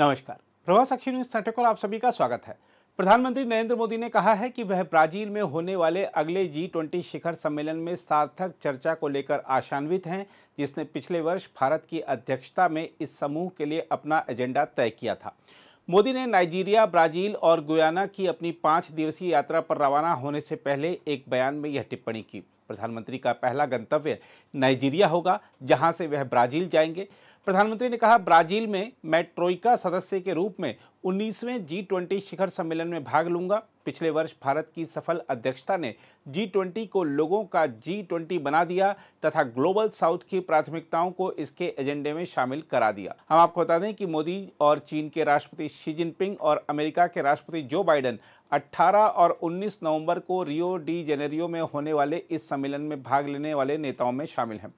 नमस्कार प्रभा साक्षी news centre को आप सभी का स्वागत है प्रधानमंत्री नरेंद्र मोदी ने कहा है कि वह ब्राजील में होने वाले अगले जी ट्वेंटी शिखर सम्मेलन में सार्थक चर्चा को लेकर आशान्वित हैं जिसने पिछले वर्ष भारत की अध्यक्षता में इस समूह के लिए अपना एजेंडा तय किया था मोदी ने नाइजीरिया ब्राजील और गुयाना की अपनी पाँच दिवसीय यात्रा पर रवाना होने से पहले एक बयान में यह टिप्पणी की प्रधानमंत्री का पहला गंतव्य नाइजीरिया होगा जहां से वह ब्राजील जाएंगे प्रधानमंत्री ने कहा ब्राजील में मैं ट्रोइका सदस्य के रूप में 19वें जी ट्वेंटी शिखर सम्मेलन में भाग लूंगा पिछले वर्ष भारत की सफल अध्यक्षता ने जी ट्वेंटी को लोगों का जी ट्वेंटी बना दिया तथा ग्लोबल साउथ की प्राथमिकताओं को इसके एजेंडे में शामिल करा दिया हम आपको बता दें कि मोदी और चीन के राष्ट्रपति शी जिनपिंग और अमेरिका के राष्ट्रपति जो बाइडन 18 और 19 नवंबर को रियो डी जेनेरियो में होने वाले इस सम्मेलन में भाग लेने वाले नेताओं में शामिल हैं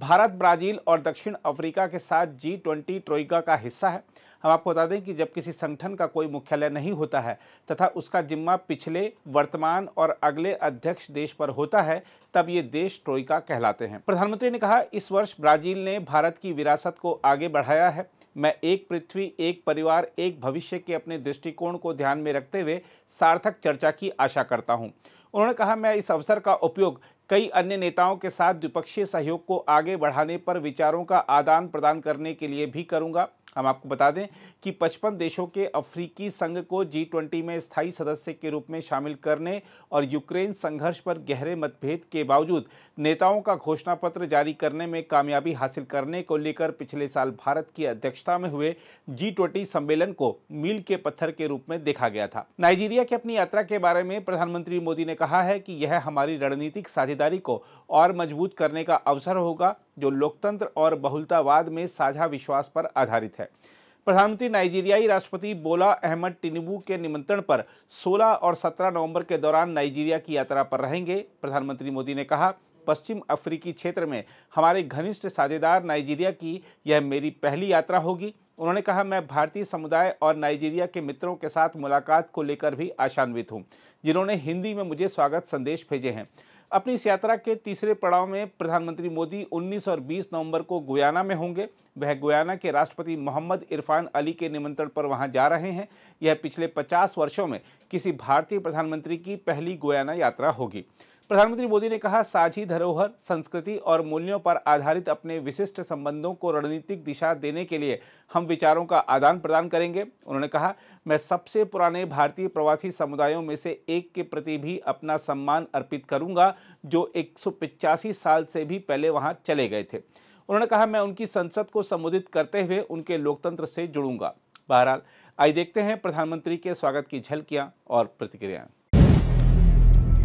भारत ब्राजील और दक्षिण अफ्रीका के साथ जी ट्वेंटी ट्रोइका का हिस्सा है हम आपको बता दें कि जब किसी संगठन का कोई मुख्यालय नहीं होता है तथा उसका जिम्मा पिछले वर्तमान और अगले अध्यक्ष देश पर होता है तब ये देश ट्रोइका कहलाते हैं प्रधानमंत्री ने कहा इस वर्ष ब्राजील ने भारत की विरासत को आगे बढ़ाया है मैं एक पृथ्वी एक परिवार एक भविष्य के अपने दृष्टिकोण को ध्यान में रखते हुए सार्थक चर्चा की आशा करता हूँ उन्होंने कहा मैं इस अवसर का उपयोग कई अन्य नेताओं के साथ द्विपक्षीय सहयोग को आगे बढ़ाने पर विचारों का आदान प्रदान करने के लिए भी करूंगा हम आपको बता दें कि 55 देशों के अफ्रीकी संघ को जी ट्वेंटी में स्थायी सदस्य के रूप में शामिल करने और यूक्रेन संघर्ष पर गहरे मतभेद के बावजूद नेताओं का घोषणा पत्र जारी करने में कामयाबी हासिल करने को लेकर पिछले साल भारत की अध्यक्षता में हुए जी ट्वेंटी सम्मेलन को मील के पत्थर के रूप में देखा गया था नाइजीरिया की अपनी यात्रा के बारे में प्रधानमंत्री मोदी ने कहा है कि यह हमारी रणनीतिक साझेदारी को और मजबूत करने का अवसर होगा जो लोकतंत्र और बहुलतावाद में साझा विश्वास पर आधारित है प्रधानमंत्री नाइजीरियाई राष्ट्रपति बोला अहमद टिनिबू के निमंत्रण पर 16 और 17 नवंबर के दौरान नाइजीरिया की यात्रा पर रहेंगे प्रधानमंत्री मोदी ने कहा पश्चिम अफ्रीकी क्षेत्र में हमारे घनिष्ठ साझेदार नाइजीरिया की यह मेरी पहली यात्रा होगी उन्होंने कहा मैं भारतीय समुदाय और नाइजीरिया के मित्रों के साथ मुलाकात को लेकर भी आशान्वित हूँ जिन्होंने हिंदी में मुझे स्वागत संदेश भेजे हैं अपनी इस यात्रा के तीसरे पड़ाव में प्रधानमंत्री मोदी 19 और 20 नवंबर को गुयाना में होंगे वह गुयाना के राष्ट्रपति मोहम्मद इरफान अली के निमंत्रण पर वहां जा रहे हैं यह पिछले 50 वर्षों में किसी भारतीय प्रधानमंत्री की पहली गुयाना यात्रा होगी प्रधानमंत्री मोदी ने कहा साझी धरोहर संस्कृति और मूल्यों पर आधारित अपने विशिष्ट संबंधों को रणनीतिक दिशा देने के लिए हम विचारों का आदान प्रदान करेंगे उन्होंने कहा मैं सबसे पुराने भारतीय प्रवासी समुदायों में से एक के प्रति भी अपना सम्मान अर्पित करूंगा जो एक साल से भी पहले वहां चले गए थे उन्होंने कहा मैं उनकी संसद को संबोधित करते हुए उनके लोकतंत्र से जुड़ूंगा बहरहाल आइए देखते हैं प्रधानमंत्री के स्वागत की झलकियाँ और प्रतिक्रियाएँ